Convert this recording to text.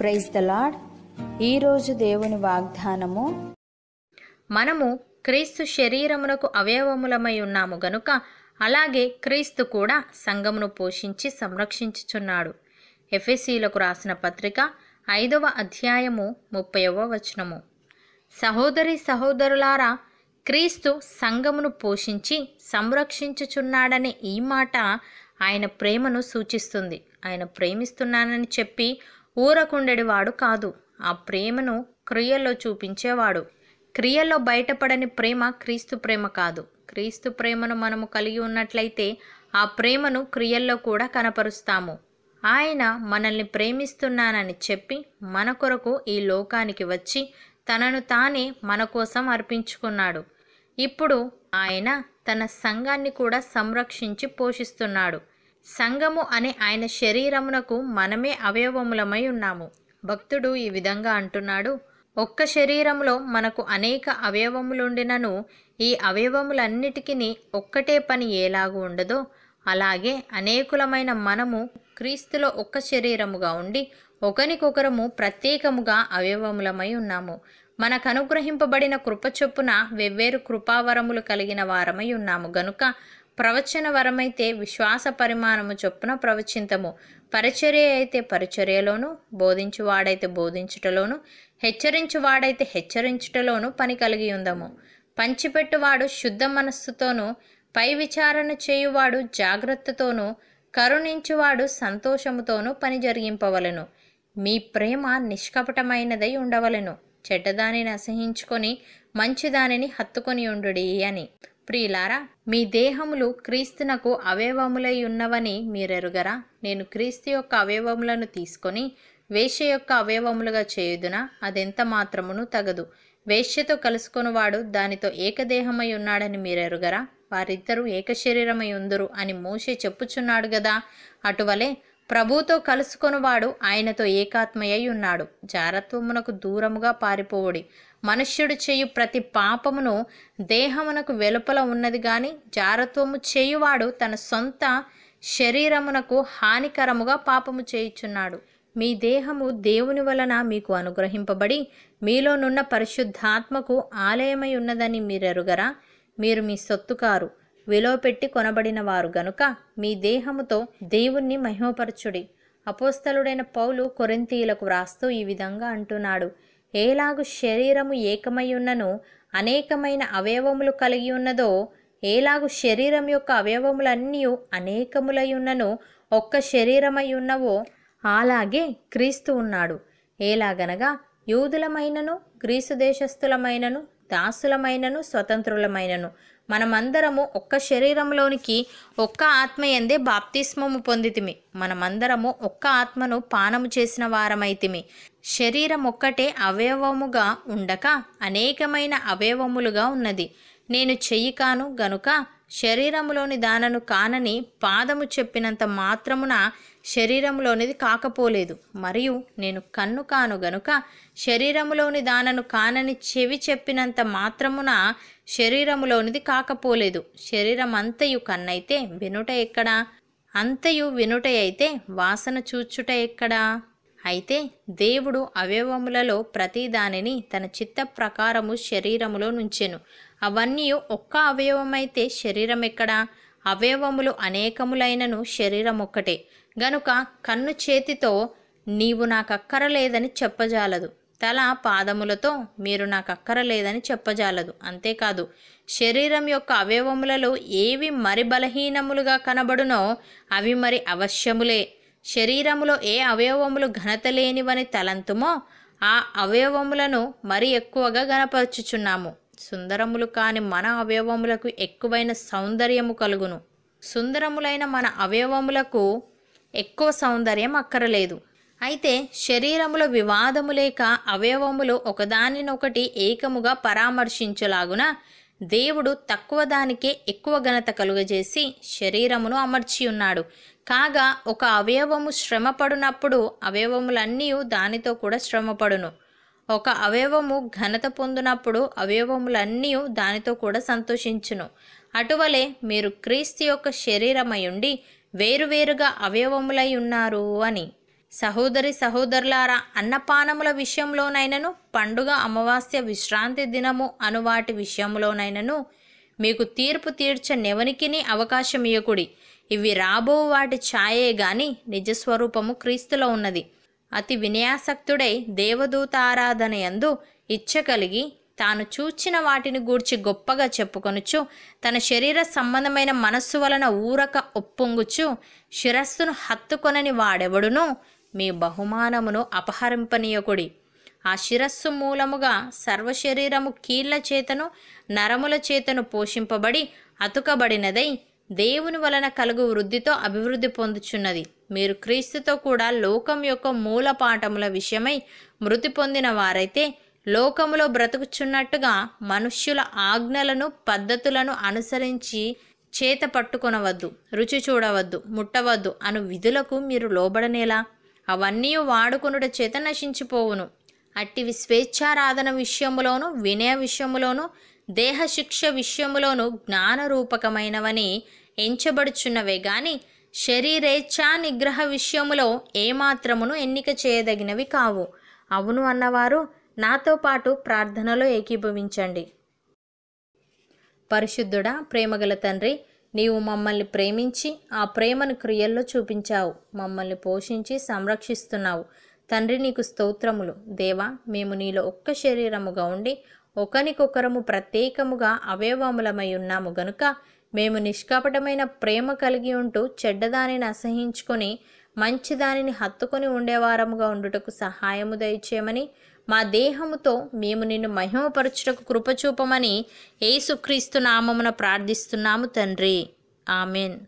praise the lord ఈరోజు దేవుని వాగ్దానము మనము క్రీస్తు శరీరమునకు అవయవములమై ఉన్నాము గనుక అలాగే క్రీస్తు కూడా సంఘమును పోషించి సంరక్షించుచున్నాడు ఎఫ్ఎసీలకు రాసిన పత్రిక ఐదవ అధ్యాయము ముప్పైవ వచనము సహోదరి సహోదరులారా క్రీస్తు సంఘమును పోషించి సంరక్షించుచున్నాడనే ఈ మాట ఆయన ప్రేమను సూచిస్తుంది ఆయన ప్రేమిస్తున్నానని చెప్పి ఊరకుండెడివాడు కాదు ఆ ప్రేమను క్రియల్లో చూపించేవాడు క్రియల్లో బయటపడని ప్రేమ క్రీస్తు ప్రేమ కాదు క్రీస్తు ప్రేమను మనము కలిగి ఉన్నట్లయితే ఆ ప్రేమను క్రియల్లో కూడా కనపరుస్తాము ఆయన మనల్ని ప్రేమిస్తున్నానని చెప్పి మన కొరకు ఈ లోకానికి వచ్చి తనను తానే మన కోసం అర్పించుకున్నాడు ఇప్పుడు ఆయన తన సంఘాన్ని కూడా సంరక్షించి పోషిస్తున్నాడు సంగము అనే ఆయన శరీరమునకు మనమే అవయవములమై ఉన్నాము భక్తుడు ఈ విధంగా అంటున్నాడు ఒక్క శరీరంలో మనకు అనేక అవయవములుండినను ఈ అవయవములన్నిటికీ ఒక్కటే పని ఏలాగూ ఉండదో అలాగే అనేకులమైన మనము క్రీస్తులో ఒక్క శరీరముగా ఉండి ఒకరికొకరము ప్రత్యేకముగా అవయవములమై ఉన్నాము మనకు అనుగ్రహింపబడిన కృప చొప్పున వెవ్వేరు కృపావరములు కలిగిన వారమై ఉన్నాము గనుక ప్రవచన వరమైతే విశ్వాస పరిమాణము చొప్పున ప్రవచింతము పరిచర్య అయితే పరిచర్యలోను బోధించువాడైతే బోధించుటలోను హెచ్చరించువాడైతే హెచ్చరించుటలోను పని కలిగి ఉందము పంచిపెట్టువాడు శుద్ధ మనస్సుతోనూ పై విచారణ చేయువాడు జాగ్రత్తతోనూ కరుణించువాడు సంతోషముతోనూ పని జరిగింపవలను మీ ప్రేమ నిష్కపటమైనదై ఉండవలను చెడ్డదానిని అసహించుకొని మంచిదానిని హత్తుకొని ఉండుడి అని ప్రియులారా మీ దేహములు క్రీస్తునకు అవయవములై ఉన్నవని మీరెరుగరా నేను క్రీస్తు యొక్క అవయవములను తీసుకొని వేష యొక్క అవయవములుగా చేయుదునా అదెంత మాత్రమును తగదు వేష్యతో వాడు దానితో ఏకదేహమై ఉన్నాడని మీరెరుగరా వారిద్దరూ ఏక శరీరమై ఉందురు అని మోసే చెప్పుచున్నాడు గదా అటువలే ప్రభుతో కలుసుకొనివాడు ఆయనతో ఏకాత్మయ్యి ఉన్నాడు జారత్వమునకు దూరముగా పారిపోవుడి మనుష్యుడు చేయు ప్రతి పాపమును దేహమునకు వెలుపల ఉన్నది గాని జారత్వము చేయువాడు తన సొంత శరీరమునకు హానికరముగా పాపము చేయుచున్నాడు మీ దేహము దేవుని వలన మీకు అనుగ్రహింపబడి మీలోనున్న పరిశుద్ధాత్మకు ఆలయమై ఉన్నదని మీరెరుగరా మీరు మీ సొత్తు కారు కొనబడిన కొనబడినవారు గనుక మీ దేహముతో దేవుణ్ణి మహిమపరచుడి అపోస్తలుడైన పౌలు కొరింతీయులకు వ్రాస్తూ ఈ విధంగా అంటున్నాడు ఏలాగు శరీరము ఏకమై ఉన్నను అనేకమైన అవయవములు కలిగి ఉన్నదో ఏలాగు శరీరం యొక్క అవయవములన్నీ అనేకములై ఉన్నను ఒక్క శరీరమై ఉన్నవో అలాగే క్రీస్తు ఉన్నాడు ఏలాగనగా యూదులమైనను గ్రీసు దేశస్థులమైనను దాసులమైనను స్వతంత్రులమైనను మనమందరము ఒక్క శరీరంలోనికి ఒక్క ఆత్మ ఎందే బాప్తిస్మము పొందితిమి మనమందరము ఒక్క ఆత్మను పానము చేసిన వారమైతిమి శరీరం ఒక్కటే అవయవముగా ఉండక అనేకమైన అవయవములుగా ఉన్నది నేను చెయ్యి కాను గనుక శరీరంలోని దానను కానని పాదము చెప్పినంత మాత్రమున శరీరంలోనిది కాకపోలేదు మరియు నేను కన్ను కాను గనుక శరీరములోని దానను కానని చెవి చెప్పినంత మాత్రమున శరీరములోనిది కాకపోలేదు శరీరం అంతయు కన్నైతే వినుట ఎక్కడా అంతయు వినుట అయితే వాసన చూచుట ఎక్కడా అయితే దేవుడు అవయవములలో ప్రతిదానిని తన చిత్త ప్రకారము శరీరములో నుంచెను అవన్నీ ఒక్క అవయవమైతే శరీరం ఎక్కడా అవయవములు అనేకములైనను శరీరం ఒక్కటే గనుక కన్ను చేతితో నీవు నాకు అక్కరలేదని చెప్పజాలదు తల పాదములతో మీరు నాకు అక్కరలేదని చెప్పజాలదు అంతేకాదు శరీరం యొక్క అవయవములలో ఏవి మరి బలహీనములుగా కనబడునో అవి మరి అవశ్యములే శరీరములో ఏ అవయవములు ఘనత లేనివని తలంతుమో ఆ అవయవములను మరి ఎక్కువగా గనపరుచుచున్నాము సుందరములు కాని మన అవయవములకు ఎక్కువైన సౌందర్యము కలుగును సుందరములైన మన అవయవములకు ఎక్కువ సౌందర్యం అక్కరలేదు అయితే శరీరములో వివాదము లేక అవయవములు ఒకదానినొకటి ఏకముగా పరామర్శించలాగున దేవుడు తక్కువ దానికే ఎక్కువ ఘనత కలుగజేసి శరీరమును అమర్చి ఉన్నాడు కాగా ఒక అవయవము శ్రమపడునప్పుడు అవయవములన్నీ దానితో కూడా శ్రమపడును ఒక అవయవము ఘనత పొందినప్పుడు అవయవములన్నీ దానితో కూడా సంతోషించును అటువలే మీరు క్రీస్తు యొక్క శరీరమయుండి వేరువేరుగా అవయవములై ఉన్నారు అని సహోదరి సహోదరులారా అన్నపానముల విషయంలోనైనను పండుగ అమావాస్య విశ్రాంతి దినము అను వాటి విషయంలోనైనను మీకు తీర్పు తీర్చనెవనికిని అవకాశం ఇవ్వకుడి ఇవి రాబో వాటి ఛాయే గాని నిజస్వరూపము క్రీస్తులో ఉన్నది అతి వినయాసక్తుడై దేవదూతారాధనయందు ఇచ్చ కలిగి తాను చూచిన వాటిని గూర్చి గొప్పగా చెప్పుకొనుచు తన శరీర సంబంధమైన మనస్సు వలన ఊరక ఒప్పొంగుచు శిరస్సును హత్తుకొనని వాడెవడును మీ బహుమానమును అపహరింపనీయకుడి ఆ శిరస్సు మూలముగా సర్వశరీరము కీళ్ల చేతను నరముల చేతను పోషింపబడి అతుకబడినదై దేవుని వలన కలుగు వృద్ధితో అభివృద్ధి పొందుచున్నది మీరు క్రీస్తుతో కూడా లోకం యొక్క మూల పాఠముల విషయమై మృతి పొందిన వారైతే లోకములో బ్రతుకుచున్నట్టుగా మనుష్యుల ఆజ్ఞలను పద్ధతులను అనుసరించి చేత పట్టుకొనవద్దు రుచి చూడవద్దు ముట్టవద్దు అను విధులకు మీరు లోబడనేలా అవన్నీ వాడుకునుడ చేత నశించిపోవును అట్టివి స్వేచ్ఛారాధన విషయములోను వినయ విషయములోను దేహశిక్ష విషయములోను జ్ఞానరూపకమైనవని ఎంచబడుచున్నవే కానీ శరీరేచ్ఛా నిగ్రహ విషయములో ఏమాత్రమును ఎన్నిక చేయదగినవి కావు అవును అన్నవారు నాతో పాటు ప్రార్థనలో ఏకీభవించండి పరిశుద్ధుడా ప్రేమగల తండ్రి నీవు మమ్మల్ని ప్రేమించి ఆ ప్రేమను క్రియల్లో చూపించావు మమ్మల్ని పోషించి సంరక్షిస్తున్నావు తండ్రి నీకు స్తోత్రములు దేవా మేము నీలో ఒక్క శరీరముగా ఉండి ఒకరికొకరము ప్రత్యేకముగా అవయవములమై ఉన్నాము గనుక మేము నిష్కపటమైన ప్రేమ కలిగి ఉంటూ చెడ్డదానిని అసహించుకొని మంచిదానిని హత్తుకొని ఉండేవారముగా ఉండుటకు సహాయము దయచేయమని మా దేహముతో మేము నిన్ను మహిమపరచుటకు కృపచూపమని యేసుక్రీస్తు నామమున ప్రార్థిస్తున్నాము తండ్రి ఆమెన్